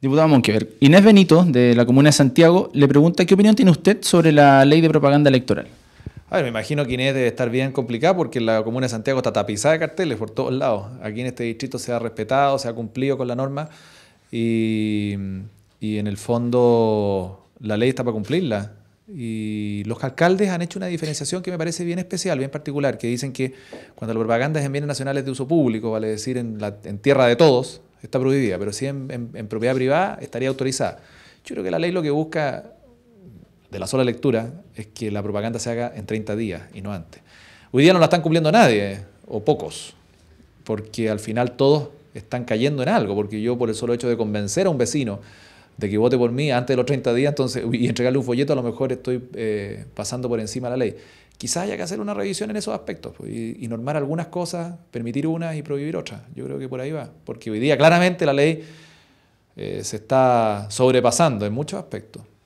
Diputado Monkever, Inés Benito, de la Comuna de Santiago, le pregunta qué opinión tiene usted sobre la ley de propaganda electoral. A ver, me imagino que Inés debe estar bien complicada porque la Comuna de Santiago está tapizada de carteles por todos lados. Aquí en este distrito se ha respetado, se ha cumplido con la norma y, en el fondo la ley está para cumplirla. Y los alcaldes han hecho una diferenciación que me parece bien especial, bien particular, que dicen que cuando la propaganda es en bienes nacionales de uso público, vale decir en, la, en tierra de todos, está prohibida, pero si en, propiedad privada estaría autorizada. Yo creo que la ley lo que busca, de la sola lectura, es que la propaganda se haga en 30 días y no antes. Hoy día no la están cumpliendo nadie, o pocos, porque al final todos están cayendo en algo, porque yo por el solo hecho de convencer a un vecino de que vote por mí antes de los 30 días entonces, y entregarle un folleto, a lo mejor estoy eh, pasando por encima de la ley quizás haya que hacer una revisión en esos aspectos pues, y, normar algunas cosas, permitir unas y prohibir otras. Yo creo que por ahí va, porque hoy día claramente la ley eh, se está sobrepasando en muchos aspectos.